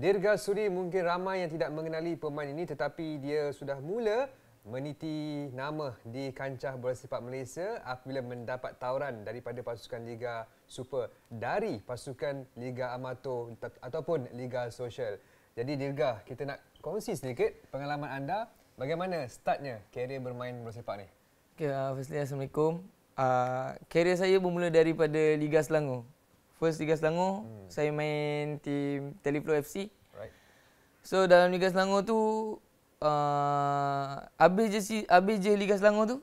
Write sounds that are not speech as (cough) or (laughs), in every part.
Dirga Suri mungkin ramai yang tidak mengenali pemain ini tetapi dia sudah mula meniti nama di kancah bola sepak Malaysia apabila mendapat tawaran daripada pasukan Liga Super dari pasukan Liga Amato ataupun Liga Social. Jadi Dirga, kita nak kongsi sedikit pengalaman anda bagaimana startnya kerjaya bermain bola sepak ni? Okay, uh, firstly, Assalamualaikum. Uh, kerjaya saya bermula daripada Liga Selangor. First Liga Selangor, hmm. saya main tim Teleflow FC. Right. So dalam Liga Selangor tu uh, habis je si, habis je Liga Selangor tu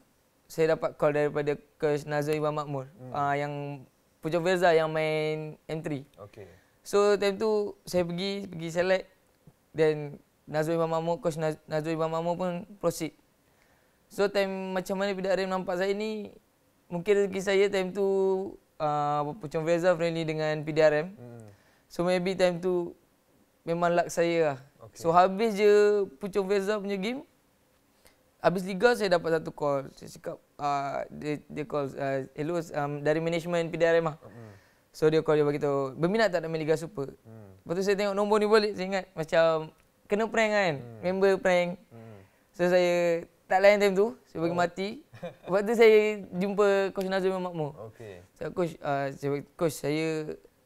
saya dapat call daripada coach Nazri Ibrahim Makmur hmm. uh, yang Pujo Verza yang main M3. Okay. So time tu saya pergi pergi select dan Nazri Ibrahim Makmur coach Nazri Ibrahim Makmur pun proceed. So time macam mana Pidak Arim nampak saya ni mungkin rezeki saya time tu uh, macam Reza friendly dengan PDRM. Hmm. So maybe time tu memang luck saya lah. Okay. So habis je Pucung Feza punya game. Habis Liga saya dapat satu call. Saya cakap, uh, dia, dia call, uh, hello um, dari management PDRM lah. Hmm. So dia call dia bagi tahu berminat tak nak main Liga Super? Hmm. Lepas tu saya tengok nombor ni balik, saya ingat macam kena prank kan, hmm. member prank. Hmm. So saya tak lain time tu saya bagi oh. mati waktu tu saya jumpa coach Nazrul dengan makmu okey saya coach uh, saya bagi, coach saya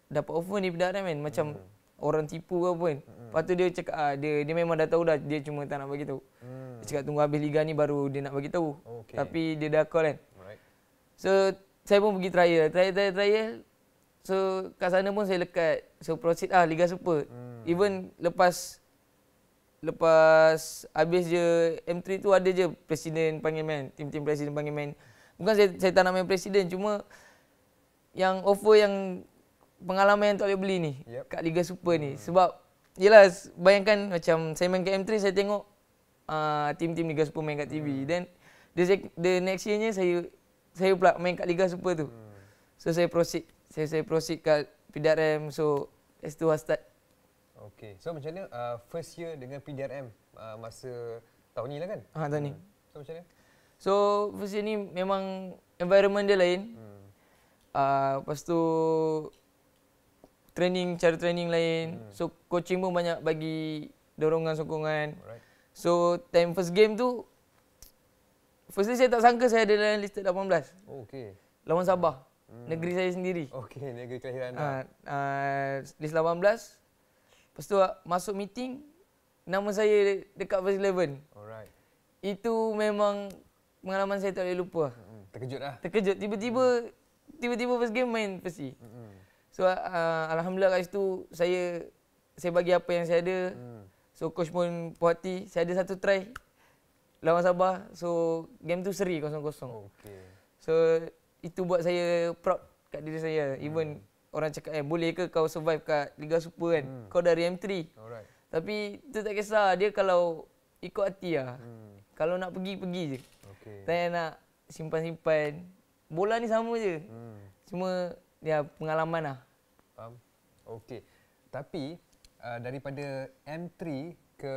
dapat offer ni benda kan macam hmm. orang tipu ke apa kan hmm. lepas tu dia cakap uh, dia dia memang dah tahu dah dia cuma tak nak bagi tahu hmm. dia cakap tunggu habis liga ni baru dia nak bagi tahu okay. tapi dia dah call kan Alright. so saya pun pergi trial trial trial, trial. so kat sana pun saya lekat so proceed ah liga super hmm. even lepas lepas habis je M3 tu ada je presiden panggil main, tim-tim presiden panggil main. Bukan saya, saya tak nak main presiden, cuma yang offer yang pengalaman yang tak boleh beli ni yep. kat Liga Super ni. Hmm. Sebab, yelah bayangkan macam saya main kat M3, saya tengok uh, tim-tim Liga Super main kat TV. Hmm. Then, the, the next year-nya saya saya pula main kat Liga Super tu. Hmm. So, saya proceed. Saya, saya proceed kat PDRM. So, as tu I start Okay. So macam mana uh, first year dengan PDRM uh, masa tahun ni lah kan? Ha, tahun ni. Hmm. So macam mana? So first year ni memang environment dia lain. Hmm. Uh, lepas tu training, cara training lain. Hmm. So coaching pun banyak bagi dorongan, sokongan. Alright. So time first game tu, first year saya tak sangka saya ada dalam list 18. Oh, okay. Lawan Sabah. Hmm. Negeri saya sendiri. Okey, negeri kelahiran. Lah. Ah, uh, uh, list 18. Lepas tu masuk meeting nama saya dekat first eleven. Alright. Itu memang pengalaman saya tak boleh lupa. Hmm, terkejut lah. Terkejut. Tiba-tiba tiba-tiba first game main Persi. So uh, alhamdulillah kat situ saya saya bagi apa yang saya ada. Mm. So coach pun puas hati. Saya ada satu try lawan Sabah. So game tu seri kosong-kosong. Okay. So itu buat saya proud kat diri saya. Even hmm orang cakap eh boleh ke kau survive kat Liga Super kan? Hmm. Kau dari M3. Alright. Tapi tu tak kisah dia kalau ikut hati lah. Hmm. Kalau nak pergi pergi je. Okay. Tak nak simpan-simpan. Bola ni sama je. Hmm. Cuma dia ya, pengalaman lah. Faham. Okey. Tapi uh, daripada M3 ke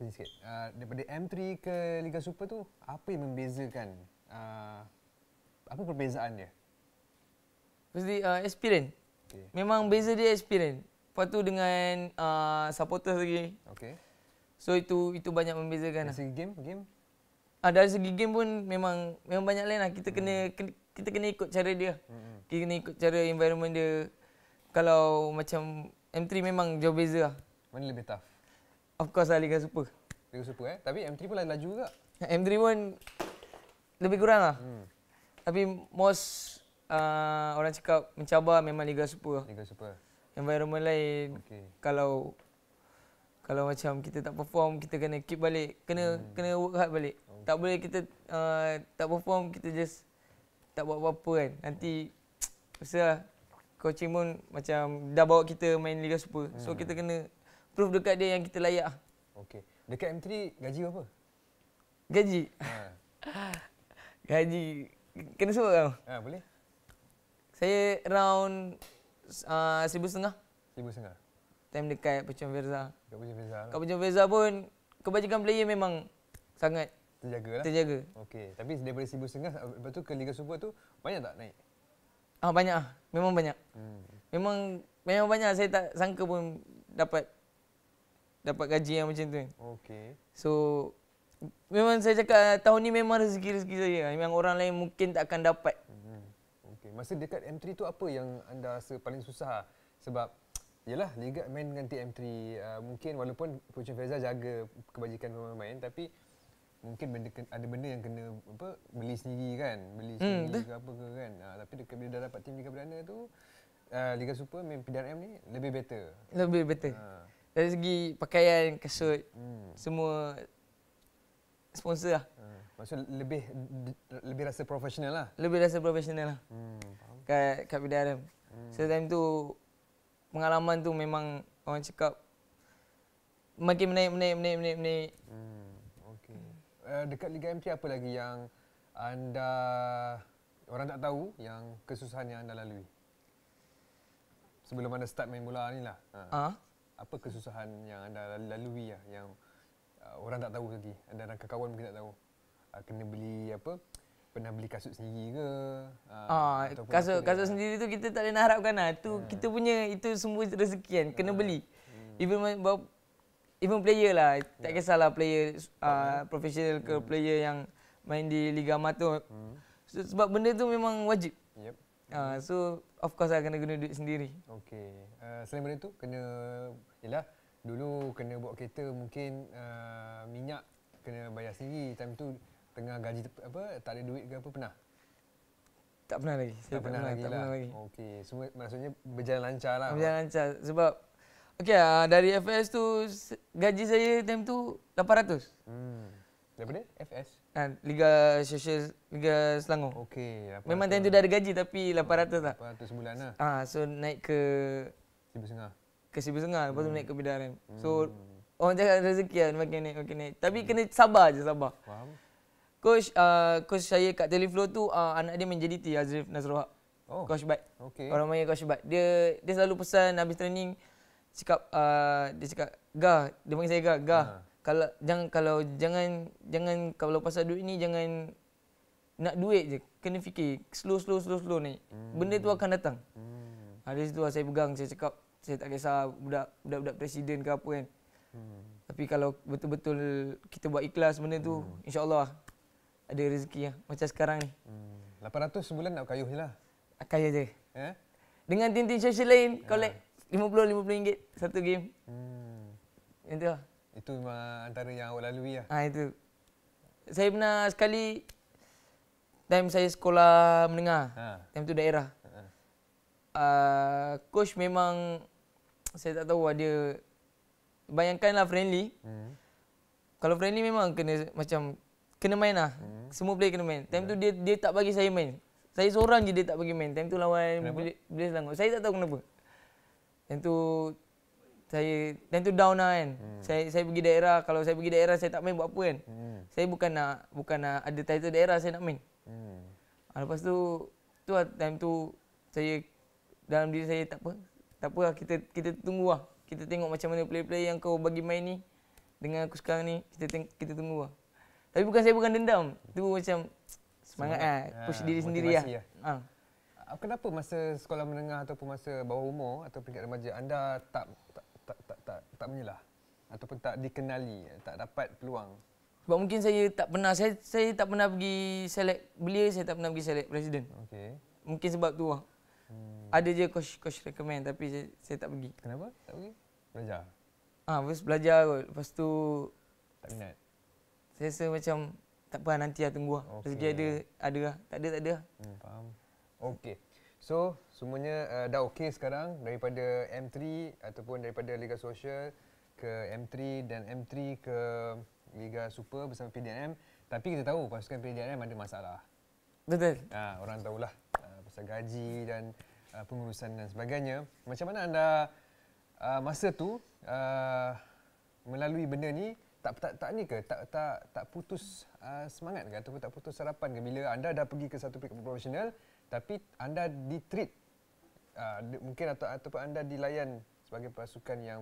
sikit. Uh, daripada M3 ke Liga Super tu apa yang membezakan? Uh, apa perbezaan dia? Mesti uh, experience. Okay. Memang beza dia experience. Lepas tu dengan uh, supporters lagi. Okay. So itu itu banyak membezakan. Dari lah. segi game, game? Ah, dari segi game pun memang memang banyak lain lah. Kita hmm. kena, kena kita kena ikut cara dia. Hmm. Kita kena ikut cara environment dia. Kalau macam M3 memang jauh beza lah. Mana lebih tough? Of course lah Liga Super. Liga Super eh? Tapi M3 pun laju juga. M3 pun lebih kurang lah. Hmm. Tapi most uh, orang cakap mencabar memang Liga Super. Liga Super. Environment lain. Okay. Kalau kalau macam kita tak perform, kita kena keep balik, kena hmm. kena work hard balik. Okay. Tak boleh kita uh, tak perform, kita just tak buat apa-apa kan. Nanti usah coaching pun macam dah bawa kita main Liga Super. Hmm. So kita kena proof dekat dia yang kita layak. Okey. Dekat M3 gaji berapa? Gaji. Ha. (laughs) gaji kena sebut kau? Ha, boleh. Saya round uh, seribu setengah. Seribu setengah. Time dekat Pecun Firza. Dekat Pecun Firza. Lah. Kat Pecun pun kebajikan player memang sangat terjaga lah. Terjaga. Okey, tapi daripada seribu setengah lepas tu ke Liga Super tu banyak tak naik? Ah banyak ah. Memang banyak. Hmm. Memang memang banyak saya tak sangka pun dapat dapat gaji yang macam tu. Kan. Okey. So memang saya cakap tahun ni memang rezeki-rezeki saya. Memang orang lain mungkin tak akan dapat. Hmm. Okay. Masa dekat M3 tu apa yang anda rasa paling susah? Sebab yalah Liga main dengan m 3 uh, ah, mungkin walaupun Coach Feza jaga kebajikan pemain tapi mungkin benda, ada benda yang kena apa beli sendiri kan beli hmm, sendiri ke apa ke kan uh, tapi dekat bila dah dapat team Liga Perdana tu uh, Liga Super main PDRM ni lebih better lebih better uh. dari segi pakaian kasut hmm. semua sponsor lah. Hmm. Maksud lebih lebih rasa profesional lah. Lebih rasa profesional lah. Hmm. Kat, kat Bidai Hmm. So time tu pengalaman tu memang orang cakap makin menaik menaik menaik menaik menaik. Hmm. Okay. Uh, eh, dekat Liga MT apa lagi yang anda orang tak tahu yang kesusahan yang anda lalui? Sebelum anda start main bola ni lah. Ha. Uh. Apa kesusahan yang anda lalui lah yang uh, orang tak tahu lagi dan rakan kawan mungkin tak tahu uh, kena beli apa pernah beli kasut sendiri ke uh, ah kasut ah, kasut dia. sendiri tu kita tak boleh harapkan lah tu yeah. Hmm. kita punya itu semua rezeki kan kena yeah. beli hmm. even even player lah yeah. tak ya. kisahlah player uh, yeah. profesional ke mm. player yang main di liga amatur mm. so, sebab benda tu memang wajib yep uh, so of course lah kena guna duit sendiri. Okay, Uh, selain benda tu kena ialah dulu kena buat kereta mungkin uh, minyak kena bayar sendiri time tu tengah gaji apa tak ada duit ke apa pernah tak pernah lagi saya tak, pernah, pernah lagi, lah. lagi. okey semua maksudnya berjalan lancar lah berjalan lancar sebab okey uh, dari FS tu gaji saya time tu 800 hmm daripada FS dan ah, Liga Sosial Liga Selangor. Okey, Memang time tu dah ada gaji tapi 800 lah. 800 sebulan lah. Ah, so naik ke 1500 ke Sibu Sungai lepas tu hmm. naik ke Bidaran. So hmm. orang cakap rezeki lah makin naik makin naik. Tapi kena sabar je sabar. Faham. Coach uh, coach saya kat Teleflow tu uh, anak dia menjadi T Azrif Nasrullah. Oh. Coach Bat. Okay. Orang panggil Coach Bat. Dia dia selalu pesan habis training cakap uh, dia cakap gah dia panggil saya gah gah. Ah. Kalau jangan kalau jangan jangan kalau pasal duit ni jangan nak duit je kena fikir slow slow slow slow ni. Hmm. Benda tu hmm. akan datang. Hmm. Ha, ah, dari situ lah saya pegang saya cakap saya tak kisah budak budak, presiden ke apa kan. Hmm. Tapi kalau betul-betul kita buat ikhlas benda tu, hmm. insyaAllah ada rezeki lah. Macam sekarang ni. Hmm. 800 sebulan nak kayuh je lah. Kaya je. Eh? Dengan tin-tin sesi lain, ya. collect RM50, RM50 satu game. Hmm. Itu tu lah. Itu antara yang awak lalui lah. Ha, itu. Saya pernah sekali, time saya sekolah menengah. Ha. Time tu daerah. Uh, coach memang saya tak tahu ada bayangkanlah friendly hmm. kalau friendly memang kena macam kena main lah hmm. semua player kena main time yeah. tu ya. dia dia tak bagi saya main saya seorang je dia tak bagi main time tu lawan boleh Selangor saya tak tahu kenapa time tu saya time tu down lah kan hmm. saya saya pergi daerah kalau saya pergi daerah saya tak main buat apa kan hmm. saya bukan nak bukan nak ada title daerah saya nak main hmm. Ah, lepas tu tu lah time tu saya dalam diri saya tak apa tak apa lah, kita kita tunggu lah. Kita tengok macam mana player-player yang kau bagi main ni dengan aku sekarang ni, kita teng- kita tunggu lah. Tapi bukan saya bukan dendam. Tu macam semangat, semangat. Lah. push ha, diri sendiri lah. Ha. Kenapa masa sekolah menengah ataupun masa bawah umur atau peringkat remaja anda tak tak tak tak tak, tak menyelah ataupun tak dikenali, tak dapat peluang? Sebab mungkin saya tak pernah saya saya tak pernah pergi select belia, saya tak pernah pergi select presiden. Okay. Mungkin sebab tu lah. Hmm. Ada je coach coach recommend tapi saya, saya tak pergi. Kenapa? Tak pergi? Belajar. Ah, ha, first belajar kot. Lepas tu tak minat. Saya rasa macam tak apa nanti lah tunggu lah. Okay. Rezeki ada ada lah. Tak ada tak ada. Lah. Hmm, faham. Okey. So, semuanya uh, dah okey sekarang daripada M3 ataupun daripada Liga Sosial ke M3 dan M3 ke Liga Super bersama PDM. Tapi kita tahu pasukan PDNM ada masalah. Betul. Ha, orang tahulah pasal gaji dan uh, pengurusan dan sebagainya. Macam mana anda uh, masa tu uh, melalui benda ni tak tak tak ni ke tak tak tak putus uh, semangat ke ataupun tak putus harapan ke bila anda dah pergi ke satu pick profesional tapi anda di treat uh, mungkin atau ataupun anda dilayan sebagai pasukan yang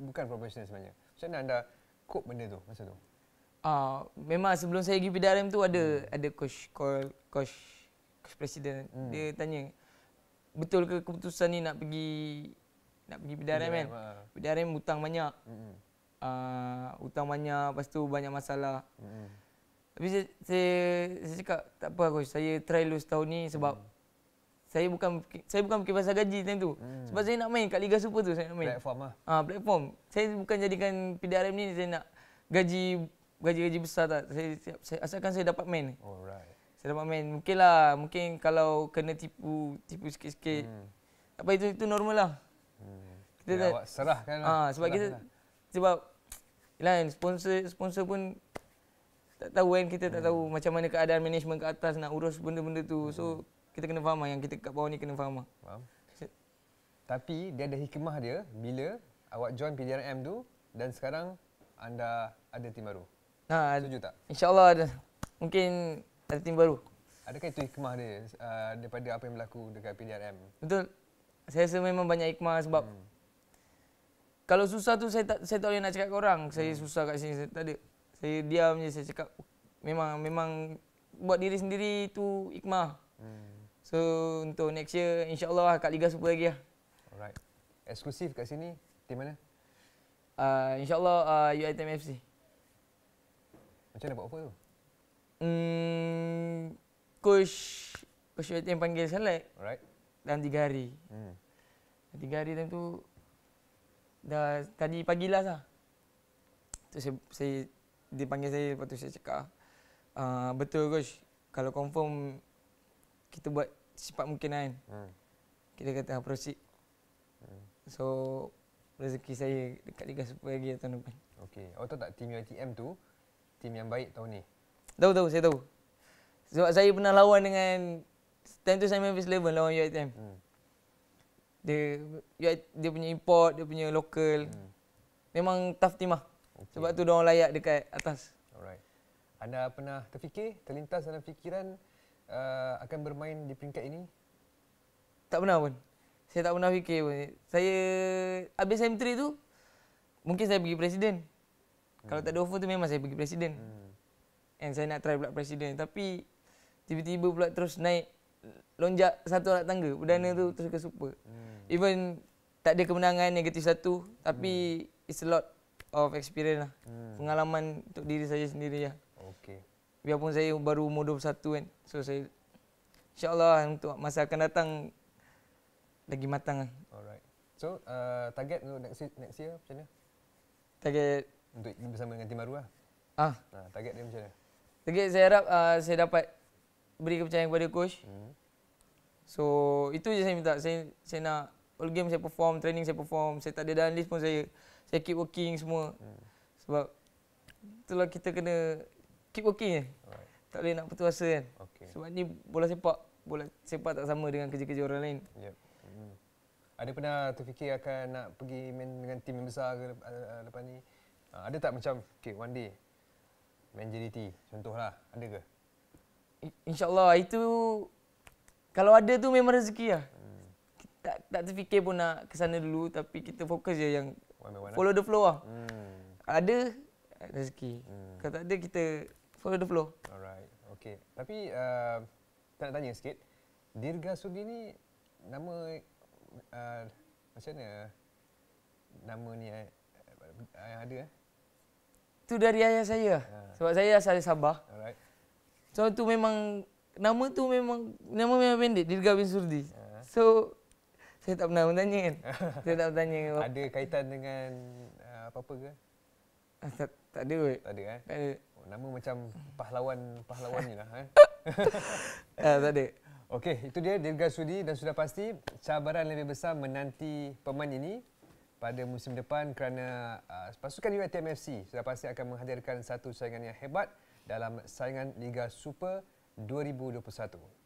bukan profesional sebenarnya. Macam mana anda cope benda tu masa tu? Uh, memang sebelum saya pergi PDRM tu ada hmm. ada coach call coach presiden hmm. dia tanya betul ke keputusan ni nak pergi nak pergi bidara kan bidara hutang banyak hmm ah, hutang banyak lepas tu banyak masalah hmm tapi saya, saya saya cakap tak apa coach saya try dulu setahun ni sebab hmm. Saya bukan saya bukan fikir pasal gaji time tu. Hmm. Sebab saya nak main kat Liga Super tu saya nak main. Platform lah. ah. Ha, platform. Saya bukan jadikan PDRM ni saya nak gaji gaji-gaji besar tak. Saya, saya asalkan saya dapat main. Alright. Saya dapat main. Mungkin lah. Mungkin kalau kena tipu, tipu sikit-sikit. Hmm. Apa itu, itu normal lah. Hmm. Kita ya, dah, awak serahkan lah. Ha, sebab serahkan kita, lah. sebab, yelah sponsor, sponsor pun tak tahu kan. Kita hmm. tak tahu hmm. macam mana keadaan management ke atas nak urus benda-benda tu. Hmm. So, kita kena faham lah. Yang kita kat bawah ni kena faham lah. Faham. So, Tapi, dia ada hikmah dia bila awak join PDRM tu dan sekarang anda ada tim baru. Ha, Setuju tak? InsyaAllah ada. Mungkin ada tim baru. Adakah itu hikmah dia uh, daripada apa yang berlaku dekat PDRM? Betul. Saya rasa memang banyak hikmah sebab hmm. kalau susah tu saya tak saya tak boleh nak cakap ke orang. Hmm. Saya susah kat sini saya tak ada. Saya diam je saya cakap memang memang buat diri sendiri tu hikmah. Hmm. So untuk next year insya-Allah lah kat Liga Super lagi lah. Alright. Eksklusif kat sini tim mana? Uh, InsyaAllah uh, UITM FC. Macam mana buat offer tu? Hmm, coach Coach Wati yang panggil saya Alright. Dalam tiga hari hmm. Dalam tiga hari time Dah tadi pagi lah sah. Tu saya, saya Dia panggil saya Lepas tu saya cakap uh, Betul coach Kalau confirm Kita buat cepat mungkin lah kan hmm. Kita kata ah, proceed hmm. So Rezeki saya dekat Liga Super lagi tahun depan Okay, awak tahu tak team UITM tu Team yang baik tahun ni Tahu tahu saya tahu. Sebab saya pernah lawan dengan time tu saya main Vice Level lawan UITM. Hmm. Dia dia punya import, dia punya local. Hmm. Memang tough team lah. Okay. Sebab tu dia orang layak dekat atas. Alright. Anda pernah terfikir, terlintas dalam fikiran uh, akan bermain di peringkat ini? Tak pernah pun. Saya tak pernah fikir pun. Saya habis M3 tu, mungkin saya pergi presiden. Hmm. Kalau tak ada offer tu memang saya pergi presiden. Hmm. Kan saya nak try pula presiden tapi tiba-tiba pula terus naik lonjak satu anak tangga. Perdana hmm. tu terus ke super. Hmm. Even tak ada kemenangan negatif satu tapi hmm. it's a lot of experience lah. Hmm. Pengalaman untuk diri saya sendiri lah. Okay. Biarpun saya baru umur 21 kan. So saya insyaAllah lah untuk masa akan datang lagi matang lah. Alright. So uh, target untuk next, next year macam mana? Target? Untuk bersama dengan tim baru lah. Ah. Nah, target dia macam mana? Okay, saya harap uh, saya dapat beri kepercayaan kepada coach. Hmm. So, itu je saya minta. Saya, saya nak all game saya perform, training saya perform. Saya tak ada dalam list pun saya. Saya keep working semua. Hmm. Sebab itulah kita kena keep working je. Right. Tak boleh nak putus asa kan. Okay. Sebab ni bola sepak. Bola sepak tak sama dengan kerja-kerja orang lain. Yep. Hmm. Ada pernah terfikir akan nak pergi main dengan tim yang besar ke uh, lepas ni? Uh, ada tak macam, okay, one day Menjeriti, contohlah. Ada ke? InsyaAllah, itu... Kalau ada tu memang rezeki lah. Hmm. Tak, tak terfikir pun nak ke sana dulu, tapi kita fokus je yang... Lah. Follow the flow lah. Hmm. Ada, eh, rezeki. Hmm. Kalau tak ada, kita follow the flow. Alright, okay. Tapi, uh, tak nak tanya sikit. Dirga Sudi ni, nama... Uh, macam mana? Nama ni yang eh, eh, ada eh? tu dari ayah saya. Uh. Sebab saya asal Sabah. Alright. So tu memang nama tu memang nama memang pendek Dirga bin Surdi. Uh. So saya tak pernah bertanya kan. (laughs) saya tak bertanya. Ada kaitan dengan uh, apa-apa ke? Uh, tak, tak ada. Tak ada eh. Tak ada. Oh, nama macam pahlawan-pahlawan jelah eh. uh, (laughs) tak ada. Okey, itu dia Dirga Sudi dan sudah pasti cabaran lebih besar menanti pemain ini pada musim depan kerana uh, pasukan UITM FC sudah pasti akan menghadirkan satu saingan yang hebat dalam saingan Liga Super 2021.